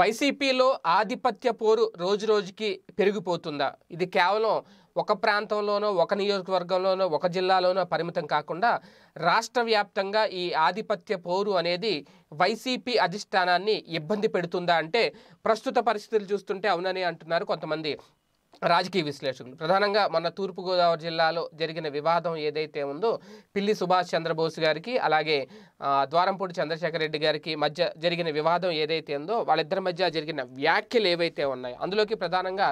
వైసీపీలో ఆధిపత్య పోరు రోజు రోజుకి పెరిగిపోతుందా ఇది కేవలం ఒక ప్రాంతంలోనో ఒక నియోజకవర్గంలోనో ఒక జిల్లాలోనో పరిమితం కాకుండా రాష్ట్ర వ్యాప్తంగా ఈ ఆధిపత్య పోరు అనేది వైసీపీ అధిష్టానాన్ని ఇబ్బంది పెడుతుందా అంటే ప్రస్తుత పరిస్థితులు చూస్తుంటే అవునని అంటున్నారు కొంతమంది రాజకీయ విశ్లేషకులు ప్రధానంగా మన తూర్పుగోదావరి జిల్లాలో జరిగిన వివాదం ఏదైతే ఉందో పిల్లి సుభాష్ చంద్రబోస్ గారికి అలాగే ద్వారంపూడి చంద్రశేఖర రెడ్డి గారికి మధ్య జరిగిన వివాదం ఏదైతే ఉందో వాళ్ళిద్దరి మధ్య జరిగిన వ్యాఖ్యలు ఏవైతే ఉన్నాయో అందులోకి ప్రధానంగా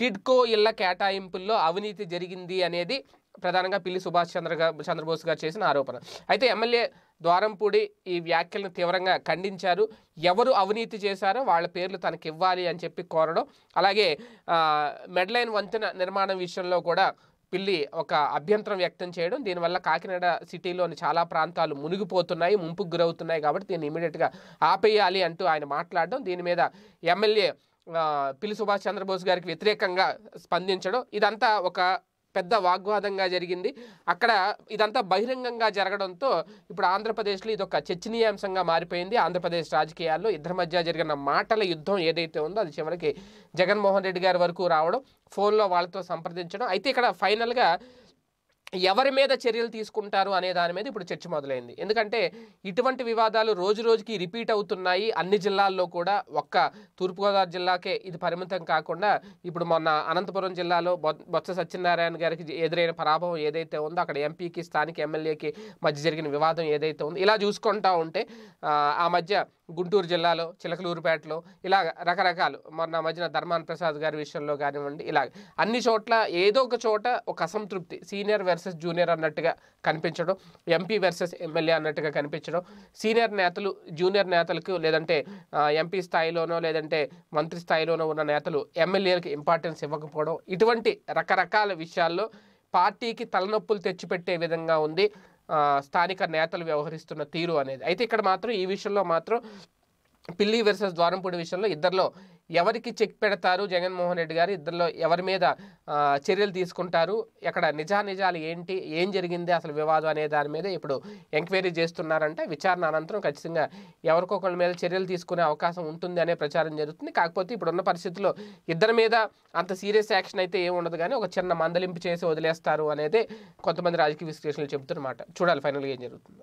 టిడ్కో ఇళ్ల కేటాయింపుల్లో అవినీతి జరిగింది అనేది ప్రధానంగా పిల్లి సుభాష్ చంద్ర చంద్రబోస్ గారు చేసిన ఆరోపణ అయితే ఎమ్మెల్యే ద్వారంపూడి ఈ వ్యాఖ్యలను తీవ్రంగా ఖండించారు ఎవరు అవినీతి చేశారో వాళ్ళ పేర్లు తనకి ఇవ్వాలి అని చెప్పి కోరడం అలాగే మెడ్లైన్ వంతెన నిర్మాణం విషయంలో కూడా పిల్లి ఒక అభ్యంతరం వ్యక్తం చేయడం దీనివల్ల కాకినాడ సిటీలోని చాలా ప్రాంతాలు మునిగిపోతున్నాయి ముంపుకు గురవుతున్నాయి కాబట్టి దీన్ని ఇమీడియట్గా ఆపేయాలి అంటూ ఆయన మాట్లాడడం దీని మీద ఎమ్మెల్యే పిల్లి సుభాష్ చంద్రబోస్ గారికి వ్యతిరేకంగా స్పందించడం ఇదంతా ఒక పెద్ద వాగ్వాదంగా జరిగింది అక్కడ ఇదంతా బహిరంగంగా జరగడంతో ఇప్పుడు ఆంధ్రప్రదేశ్లో ఇది ఒక చర్చనీయాంశంగా మారిపోయింది ఆంధ్రప్రదేశ్ రాజకీయాల్లో ఇద్దరి మధ్య జరిగిన మాటల యుద్ధం ఏదైతే ఉందో అది చివరికి జగన్మోహన్ రెడ్డి గారి వరకు రావడం ఫోన్లో వాళ్ళతో సంప్రదించడం అయితే ఇక్కడ ఫైనల్గా ఎవరి మీద చర్యలు తీసుకుంటారు అనే దాని మీద ఇప్పుడు చర్చ మొదలైంది ఎందుకంటే ఇటువంటి వివాదాలు రోజు రోజుకి రిపీట్ అవుతున్నాయి అన్ని జిల్లాల్లో కూడా ఒక్క తూర్పుగోదావరి జిల్లాకే ఇది పరిమితం కాకుండా ఇప్పుడు మొన్న అనంతపురం జిల్లాలో బొత్స సత్యనారాయణ గారికి ఎదురైన పరాభవం ఏదైతే ఉందో అక్కడ ఎంపీకి స్థానిక ఎమ్మెల్యేకి మధ్య జరిగిన వివాదం ఏదైతే ఉందో ఇలా చూసుకుంటా ఉంటే ఆ మధ్య గుంటూరు జిల్లాలో చిలకలూరుపేటలో ఇలా రకరకాలు మొన్న మధ్యన ధర్మాన్ ప్రసాద్ గారి విషయంలో కానివ్వండి ఇలా అన్ని చోట్ల ఏదో ఒక చోట ఒక అసంతృప్తి సీనియర్ వెర్స్ వర్సెస్ జూనియర్ అన్నట్టుగా కనిపించడం ఎంపీ వర్సెస్ ఎమ్మెల్యే అన్నట్టుగా కనిపించడం సీనియర్ నేతలు జూనియర్ నేతలకు లేదంటే ఎంపీ స్థాయిలోనో లేదంటే మంత్రి స్థాయిలోనో ఉన్న నేతలు ఎమ్మెల్యేలకు ఇంపార్టెన్స్ ఇవ్వకపోవడం ఇటువంటి రకరకాల విషయాల్లో పార్టీకి తలనొప్పులు తెచ్చిపెట్టే విధంగా ఉంది స్థానిక నేతలు వ్యవహరిస్తున్న తీరు అనేది అయితే ఇక్కడ మాత్రం ఈ విషయంలో మాత్రం పిల్లి వర్సెస్ ద్వారంపూడి విషయంలో ఇద్దరిలో ఎవరికి చెక్ పెడతారు జగన్మోహన్ రెడ్డి గారు ఇద్దరిలో ఎవరి మీద చర్యలు తీసుకుంటారు ఎక్కడ నిజానిజాలు ఏంటి ఏం జరిగింది అసలు వివాదం అనే దాని మీద ఇప్పుడు ఎంక్వైరీ చేస్తున్నారంటే విచారణ అనంతరం ఖచ్చితంగా ఎవరికొకరి మీద చర్యలు తీసుకునే అవకాశం ఉంటుంది అనే ప్రచారం జరుగుతుంది కాకపోతే ఇప్పుడున్న పరిస్థితుల్లో ఇద్దరి మీద అంత సీరియస్ యాక్షన్ అయితే ఏమి ఉండదు కానీ ఒక చిన్న మందలింపు చేసి వదిలేస్తారు అనేది కొంతమంది రాజకీయ విశ్లేషణలు చెబుతున్నమాట చూడాలి ఫైనల్గా ఏం జరుగుతుందో